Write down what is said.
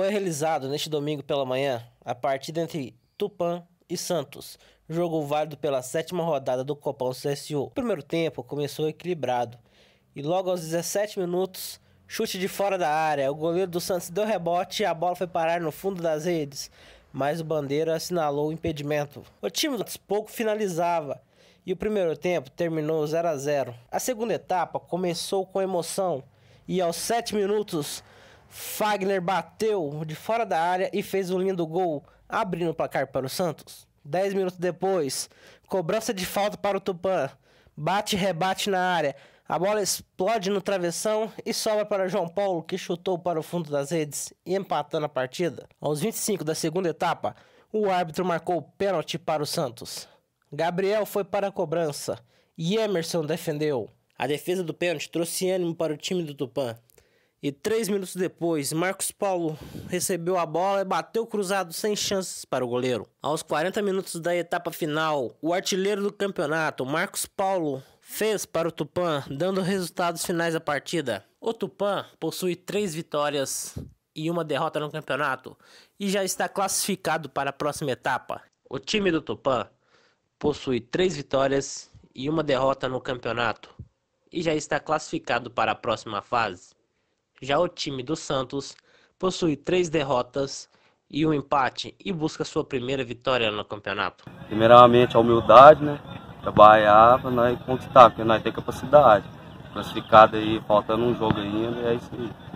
Foi realizado neste domingo pela manhã a partida entre Tupã e Santos, jogo válido pela sétima rodada do Copão CSU. O primeiro tempo começou equilibrado e logo aos 17 minutos, chute de fora da área, o goleiro do Santos deu rebote e a bola foi parar no fundo das redes, mas o Bandeira assinalou o impedimento. O time do pouco finalizava e o primeiro tempo terminou 0 a 0. A segunda etapa começou com emoção e aos 7 minutos Fagner bateu de fora da área e fez um lindo gol, abrindo o placar para o Santos. 10 minutos depois, cobrança de falta para o Tupã. Bate rebate na área. A bola explode no travessão e sobra para João Paulo, que chutou para o fundo das redes, empatando a partida. Aos 25 da segunda etapa, o árbitro marcou o pênalti para o Santos. Gabriel foi para a cobrança e Emerson defendeu. A defesa do pênalti trouxe ânimo para o time do Tupã, e três minutos depois, Marcos Paulo recebeu a bola e bateu cruzado sem chances para o goleiro. Aos 40 minutos da etapa final, o artilheiro do campeonato, Marcos Paulo, fez para o Tupã, dando resultados finais da partida. O Tupã possui três vitórias e uma derrota no campeonato e já está classificado para a próxima etapa. O time do Tupã possui três vitórias e uma derrota no campeonato e já está classificado para a próxima fase. Já o time do Santos possui três derrotas e um empate e busca sua primeira vitória no campeonato. Primeiramente a humildade, né? Trabalhar para nós conquistar, porque nós temos capacidade. Classificado aí, faltando um jogo ainda, é isso aí.